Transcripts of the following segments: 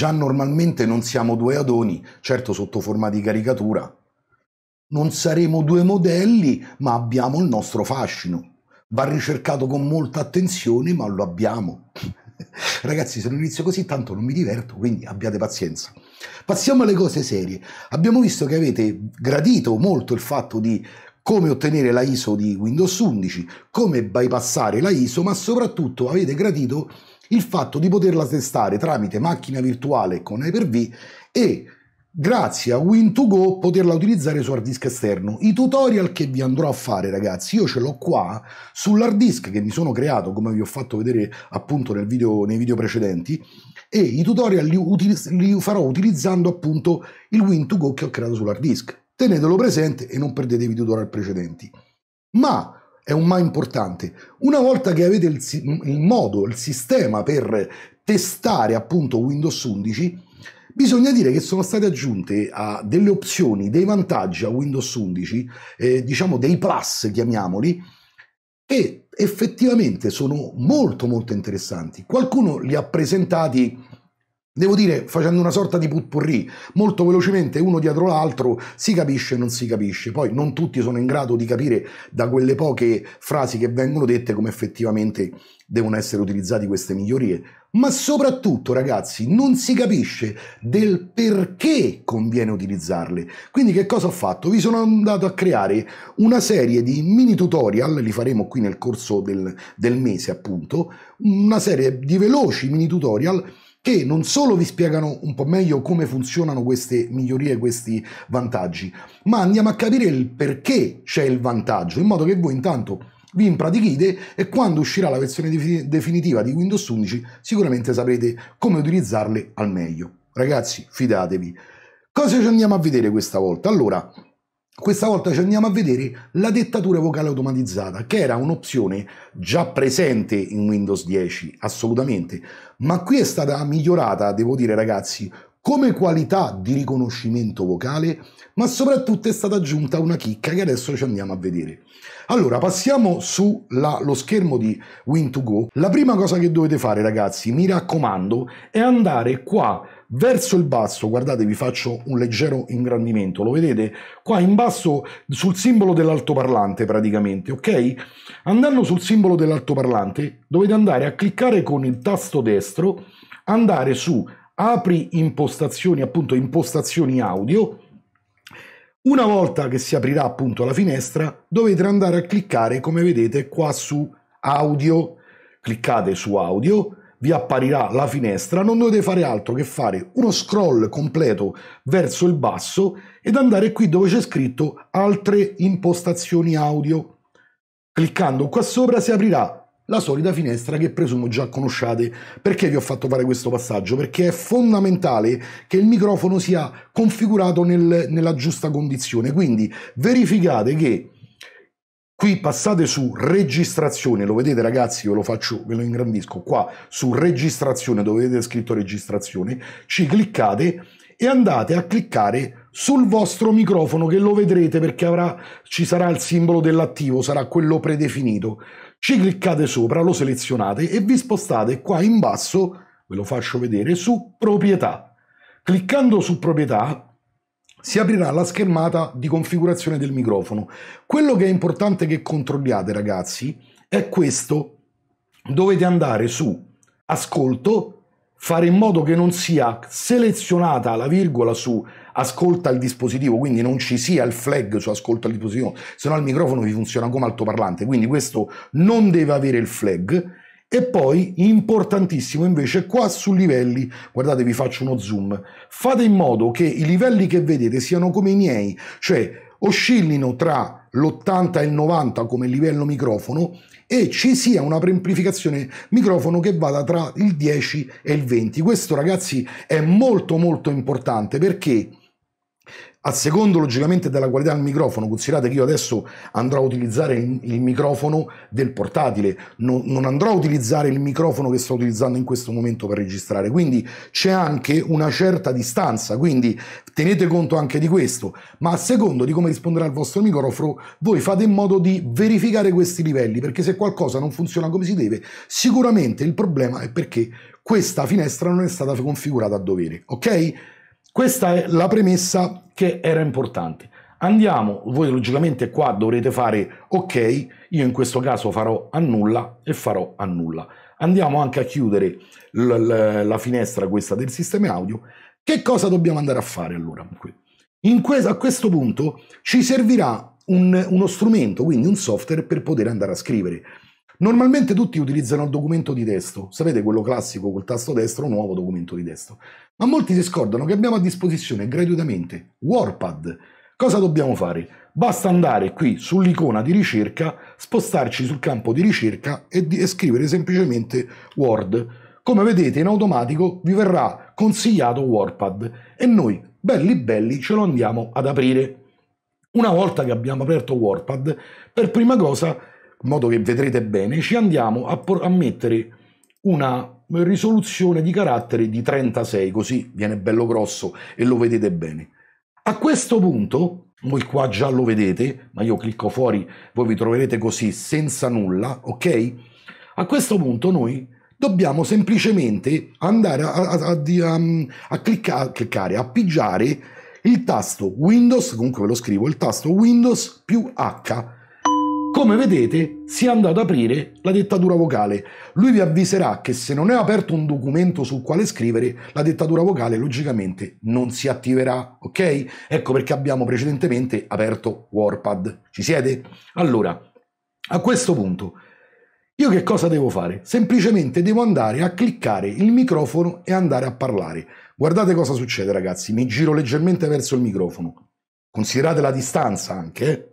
Già normalmente non siamo due Adoni, certo sotto forma di caricatura. Non saremo due modelli, ma abbiamo il nostro fascino. Va ricercato con molta attenzione, ma lo abbiamo. Ragazzi, se non inizio così tanto non mi diverto, quindi abbiate pazienza. Passiamo alle cose serie. Abbiamo visto che avete gradito molto il fatto di come ottenere la ISO di Windows 11, come bypassare la ISO, ma soprattutto avete gradito il fatto di poterla testare tramite macchina virtuale con Hyper-V e grazie a Win2Go poterla utilizzare su hard disk esterno. I tutorial che vi andrò a fare ragazzi, io ce l'ho qua sull'hard disk che mi sono creato come vi ho fatto vedere appunto video, nei video precedenti e i tutorial li, util li farò utilizzando appunto il Win2Go che ho creato sull'hard disk. Tenetelo presente e non perdetevi i tutorial precedenti. Ma è un ma importante. Una volta che avete il, il modo, il sistema per testare appunto Windows 11, Bisogna dire che sono state aggiunte a delle opzioni, dei vantaggi a Windows 11, eh, diciamo dei plus, chiamiamoli, che effettivamente sono molto molto interessanti. Qualcuno li ha presentati Devo dire, facendo una sorta di putpurri, molto velocemente uno dietro l'altro si capisce e non si capisce. Poi non tutti sono in grado di capire da quelle poche frasi che vengono dette come effettivamente devono essere utilizzate queste migliorie. Ma soprattutto, ragazzi, non si capisce del perché conviene utilizzarle. Quindi che cosa ho fatto? Vi sono andato a creare una serie di mini tutorial, li faremo qui nel corso del, del mese appunto, una serie di veloci mini tutorial che non solo vi spiegano un po' meglio come funzionano queste migliorie, questi vantaggi, ma andiamo a capire il perché c'è il vantaggio, in modo che voi intanto vi impratichite e quando uscirà la versione definitiva di Windows 11 sicuramente saprete come utilizzarle al meglio. Ragazzi, fidatevi. Cosa ci andiamo a vedere questa volta? Allora, questa volta ci andiamo a vedere la dettatura vocale automatizzata, che era un'opzione già presente in Windows 10, assolutamente, ma qui è stata migliorata, devo dire ragazzi, come qualità di riconoscimento vocale, ma soprattutto è stata aggiunta una chicca che adesso ci andiamo a vedere. Allora, passiamo sullo schermo di Win2Go. La prima cosa che dovete fare, ragazzi, mi raccomando, è andare qua verso il basso, guardate vi faccio un leggero ingrandimento, lo vedete? Qua in basso sul simbolo dell'altoparlante praticamente, ok? Andando sul simbolo dell'altoparlante dovete andare a cliccare con il tasto destro, andare su apri impostazioni, appunto impostazioni audio, una volta che si aprirà appunto la finestra dovete andare a cliccare come vedete qua su audio, cliccate su audio, vi apparirà la finestra, non dovete fare altro che fare uno scroll completo verso il basso ed andare qui dove c'è scritto altre impostazioni audio. Cliccando qua sopra si aprirà la solita finestra che presumo già conosciate. Perché vi ho fatto fare questo passaggio? Perché è fondamentale che il microfono sia configurato nel, nella giusta condizione, quindi verificate che Qui passate su registrazione, lo vedete ragazzi, ve lo faccio, ve lo ingrandisco, qua su registrazione dove vedete scritto registrazione, ci cliccate e andate a cliccare sul vostro microfono che lo vedrete perché avrà, ci sarà il simbolo dell'attivo, sarà quello predefinito. Ci cliccate sopra, lo selezionate e vi spostate qua in basso, ve lo faccio vedere, su proprietà. Cliccando su proprietà si aprirà la schermata di configurazione del microfono. Quello che è importante che controlliate ragazzi è questo. Dovete andare su ascolto, fare in modo che non sia selezionata la virgola su ascolta il dispositivo, quindi non ci sia il flag su ascolta il dispositivo, se no il microfono vi funziona come altoparlante, quindi questo non deve avere il flag e poi, importantissimo invece, qua su livelli, guardate vi faccio uno zoom, fate in modo che i livelli che vedete siano come i miei, cioè oscillino tra l'80 e il 90 come livello microfono e ci sia una preamplificazione microfono che vada tra il 10 e il 20. Questo ragazzi è molto molto importante perché a secondo logicamente della qualità del microfono, considerate che io adesso andrò a utilizzare il, microfono del portatile, non, non andrò a utilizzare il microfono che sto utilizzando in questo momento per registrare, quindi c'è anche una certa distanza, quindi tenete conto anche di questo, ma a secondo di come risponderà il vostro microfono, voi fate in modo di verificare questi livelli, perché se qualcosa non funziona come si deve, sicuramente il problema è perché questa finestra non è stata configurata a dovere, ok? Questa è la premessa che era importante. Andiamo, voi logicamente qua dovrete fare ok, io in questo caso farò annulla e farò annulla. Andiamo anche a chiudere la finestra questa del sistema audio. Che cosa dobbiamo andare a fare allora? Questo, a questo punto ci servirà un, uno strumento, quindi un software per poter andare a scrivere. Normalmente tutti utilizzano il documento di testo, sapete quello classico col tasto destro, nuovo documento di testo, ma molti si scordano che abbiamo a disposizione gratuitamente Warpad. Cosa dobbiamo fare? Basta andare qui sull'icona di ricerca, spostarci sul campo di ricerca e, di e scrivere semplicemente Word. Come vedete in automatico vi verrà consigliato Warpad e noi, belli belli, ce lo andiamo ad aprire. Una volta che abbiamo aperto Warpad, per prima cosa in modo che vedrete bene, ci andiamo a, por- a mettere una risoluzione di carattere di 36, così viene bello grosso e lo vedete bene. A questo punto, voi qua già lo vedete, ma io clicco fuori, voi vi troverete così senza nulla, ok? A questo punto noi dobbiamo semplicemente andare a, a, a, a clicca, cliccare, a pigiare il tasto Windows, comunque ve lo scrivo, il tasto Windows più H come vedete, si è andato ad aprire la dettatura vocale. Lui vi avviserà che se non è aperto un documento sul quale scrivere, la dettatura vocale logicamente non si attiverà, ok? Ecco perché abbiamo precedentemente aperto Warpad. Ci siete? Allora, a questo punto, io che cosa devo fare? Semplicemente devo andare a cliccare il microfono e andare a parlare. Guardate cosa succede, ragazzi. Mi giro leggermente verso il microfono. Considerate la distanza anche, eh?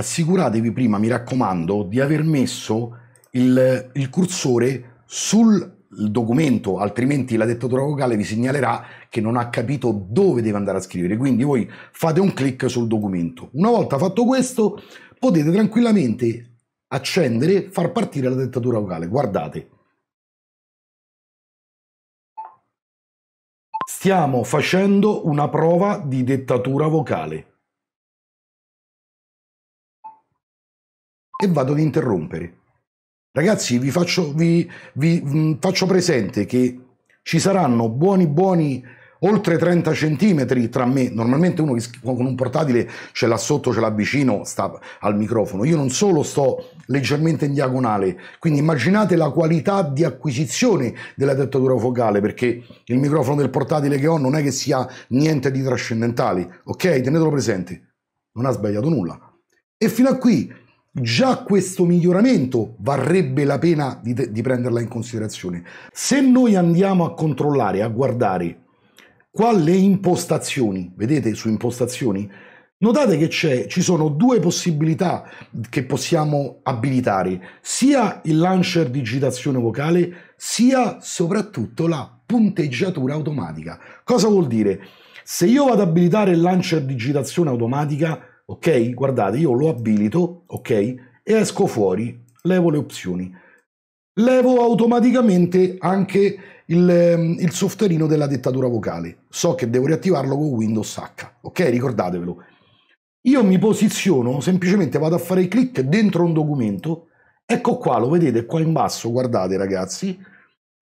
assicuratevi prima, mi raccomando, di aver messo il, il cursore sul documento, altrimenti la dettatura vocale vi segnalerà che non ha capito dove deve andare a scrivere. Quindi voi fate un clic sul documento. Una volta fatto questo, potete tranquillamente accendere, far partire la dettatura vocale. Guardate. Stiamo facendo una prova di dettatura vocale. e vado ad interrompere. Ragazzi, vi faccio, vi, vi, mh, mm, faccio presente che ci saranno buoni buoni oltre 30 centimetri tra me, normalmente uno con un portatile ce l'ha sotto, ce l'ha vicino, sta al microfono, io non solo sto leggermente in diagonale, quindi immaginate la qualità di acquisizione della dettatura focale, perché il microfono del portatile che ho non è che sia niente di trascendentale, ok? Tenetelo presente, non ha sbagliato nulla. E fino a qui Già questo miglioramento varrebbe la pena di, te- di prenderla in considerazione. Se noi andiamo a controllare, a guardare qua le impostazioni, vedete su impostazioni, Notate che ci sono due possibilità che possiamo abilitare, sia il launcher digitazione vocale, sia soprattutto la punteggiatura automatica. Cosa vuol dire? Se io vado ad abilitare il launcher digitazione automatica, ok? Guardate, io lo abilito, ok? E esco fuori, levo le opzioni. Levo automaticamente anche il, ehm, il softwareino della dettatura vocale. So che devo riattivarlo con Windows H, ok? Ricordatevelo. Io mi posiziono, semplicemente vado a fare il clic dentro un documento. Ecco qua, lo vedete qua in basso, guardate ragazzi.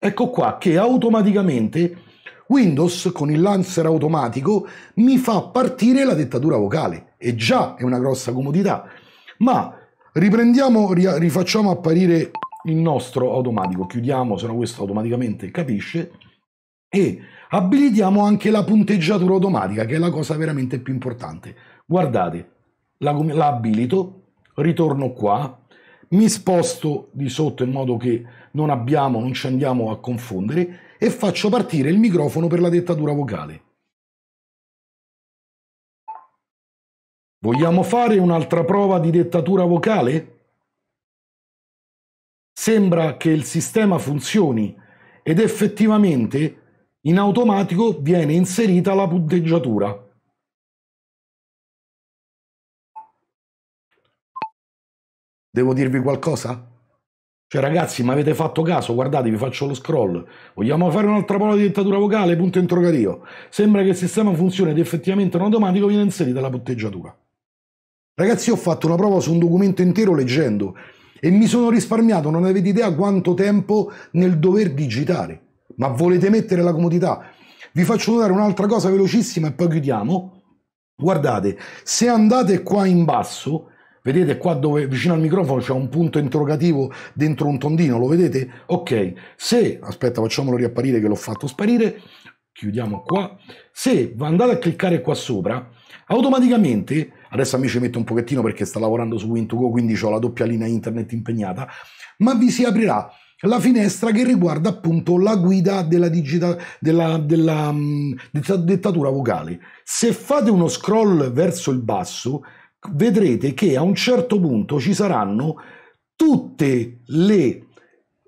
Ecco qua che automaticamente Windows con il lancer automatico mi fa partire la dettatura vocale e già è una grossa comodità. Ma riprendiamo, rifacciamo apparire il nostro automatico, chiudiamo, se no questo automaticamente capisce e abilitiamo anche la punteggiatura automatica che è la cosa veramente più importante. Guardate, la, la abilito, ritorno qua, mi sposto di sotto in modo che non abbiamo, non ci andiamo a confondere e faccio partire il microfono per la dettatura vocale. Vogliamo fare un'altra prova di dettatura vocale? Sembra che il sistema funzioni ed effettivamente in automatico viene inserita la punteggiatura. Devo dirvi qualcosa? Cioè ragazzi, mi avete fatto caso, guardate, vi faccio lo scroll. Vogliamo fare un'altra parola di dittatura vocale? Punto interrogativo. Sembra che il sistema funzioni ed effettivamente in automatico viene inserita la punteggiatura. Ragazzi, ho fatto una prova su un documento intero leggendo e mi sono risparmiato, non avete idea quanto tempo nel dover digitare. Ma volete mettere la comodità? Vi faccio notare un'altra cosa velocissima e poi chiudiamo. Guardate, se andate qua in basso, Vedete qua dove vicino al microfono c'è un punto interrogativo dentro un tondino, lo vedete? Ok, se, aspetta facciamolo riapparire che l'ho fatto sparire, chiudiamo qua, se andate a cliccare qua sopra, automaticamente, adesso a me ci metto un pochettino perché sta lavorando su Win2Go, quindi ho la doppia linea internet impegnata, ma vi si aprirà la finestra che riguarda appunto la guida della, digita, della, della, mm, della dettatura vocale. Se fate uno scroll verso il basso, vedrete che a un certo punto ci saranno tutte le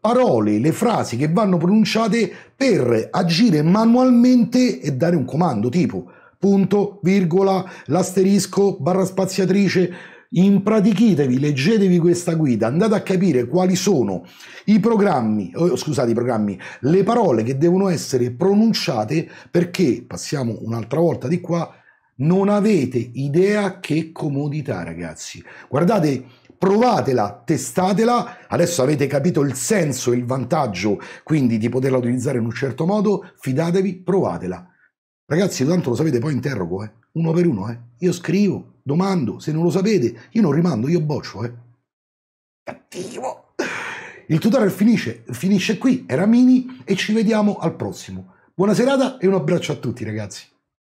parole, le frasi che vanno pronunciate per agire manualmente e dare un comando tipo punto, virgola, l'asterisco, barra spaziatrice. Impratichitevi, leggetevi questa guida, andate a capire quali sono i programmi, oh, scusate i programmi, le parole che devono essere pronunciate perché, passiamo un'altra volta di qua, non avete idea che comodità, ragazzi. Guardate, provatela, testatela. Adesso avete capito il senso e il vantaggio, quindi, di poterla utilizzare in un certo modo. Fidatevi, provatela. Ragazzi, tanto lo sapete, poi interrogo, eh. Uno per uno, eh. Io scrivo, domando, se non lo sapete, io non rimando, io boccio, eh. Cattivo! Il tutorial finisce, finisce qui, era Mini e ci vediamo al prossimo. Buona serata e un abbraccio a tutti, ragazzi.